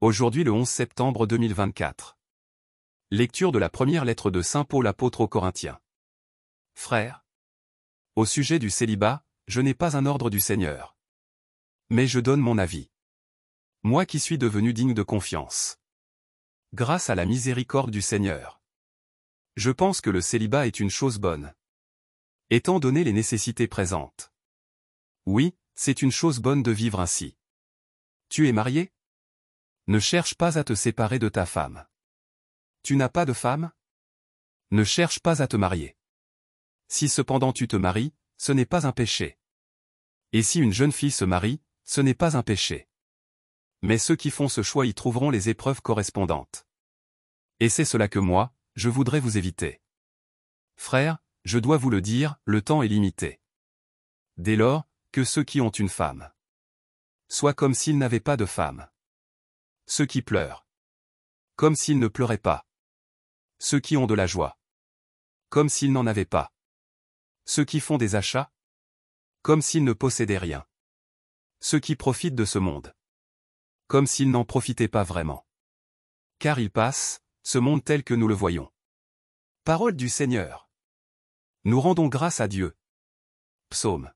Aujourd'hui le 11 septembre 2024. Lecture de la première lettre de Saint Paul apôtre aux Corinthiens. Frères, au sujet du célibat, je n'ai pas un ordre du Seigneur. Mais je donne mon avis. Moi qui suis devenu digne de confiance. Grâce à la miséricorde du Seigneur. Je pense que le célibat est une chose bonne. Étant donné les nécessités présentes. Oui, c'est une chose bonne de vivre ainsi. Tu es marié ne cherche pas à te séparer de ta femme. Tu n'as pas de femme Ne cherche pas à te marier. Si cependant tu te maries, ce n'est pas un péché. Et si une jeune fille se marie, ce n'est pas un péché. Mais ceux qui font ce choix y trouveront les épreuves correspondantes. Et c'est cela que moi, je voudrais vous éviter. Frère, je dois vous le dire, le temps est limité. Dès lors, que ceux qui ont une femme soient comme s'ils n'avaient pas de femme. Ceux qui pleurent. Comme s'ils ne pleuraient pas. Ceux qui ont de la joie. Comme s'ils n'en avaient pas. Ceux qui font des achats. Comme s'ils ne possédaient rien. Ceux qui profitent de ce monde. Comme s'ils n'en profitaient pas vraiment. Car ils passent, ce monde tel que nous le voyons. Parole du Seigneur. Nous rendons grâce à Dieu. Psaume.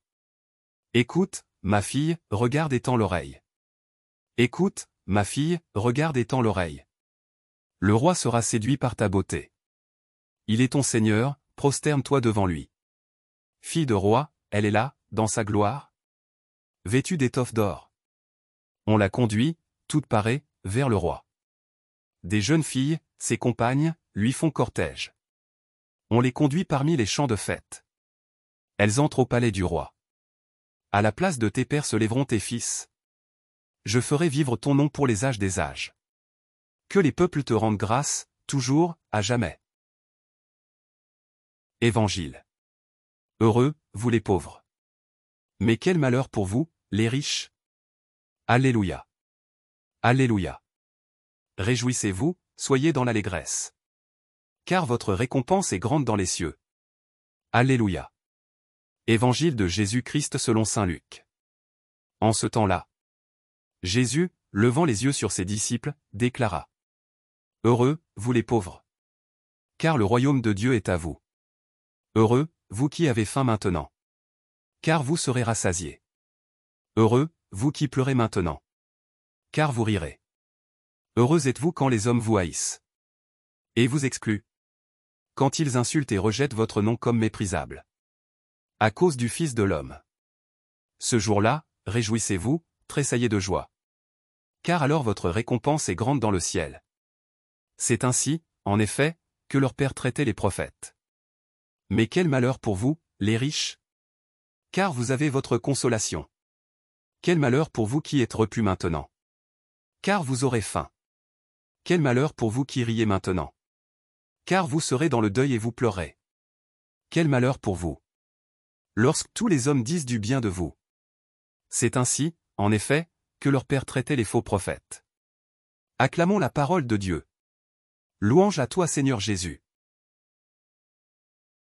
Écoute, ma fille, regarde et tends l'oreille. Écoute, Ma fille, regarde et tends l'oreille. Le roi sera séduit par ta beauté. Il est ton Seigneur, prosterne-toi devant lui. Fille de roi, elle est là, dans sa gloire. Vêtue d'étoffes d'or. On la conduit, toute parée, vers le roi. Des jeunes filles, ses compagnes, lui font cortège. On les conduit parmi les champs de fête. Elles entrent au palais du roi. À la place de tes pères se lèveront tes fils je ferai vivre ton nom pour les âges des âges. Que les peuples te rendent grâce, toujours, à jamais. Évangile. Heureux, vous les pauvres. Mais quel malheur pour vous, les riches. Alléluia. Alléluia. Réjouissez-vous, soyez dans l'allégresse. Car votre récompense est grande dans les cieux. Alléluia. Évangile de Jésus-Christ selon Saint Luc. En ce temps-là, Jésus, levant les yeux sur ses disciples, déclara. Heureux, vous les pauvres. Car le royaume de Dieu est à vous. Heureux, vous qui avez faim maintenant. Car vous serez rassasiés. Heureux, vous qui pleurez maintenant. Car vous rirez. Heureux êtes-vous quand les hommes vous haïssent. Et vous excluent. Quand ils insultent et rejettent votre nom comme méprisable. À cause du Fils de l'homme. Ce jour-là, réjouissez-vous, tressaillez de joie car alors votre récompense est grande dans le ciel. C'est ainsi, en effet, que leur père traitait les prophètes. Mais quel malheur pour vous, les riches Car vous avez votre consolation. Quel malheur pour vous qui êtes repus maintenant Car vous aurez faim. Quel malheur pour vous qui riez maintenant Car vous serez dans le deuil et vous pleurez. Quel malheur pour vous Lorsque tous les hommes disent du bien de vous. C'est ainsi, en effet, que leur père traitait les faux prophètes. Acclamons la parole de Dieu. Louange à toi Seigneur Jésus.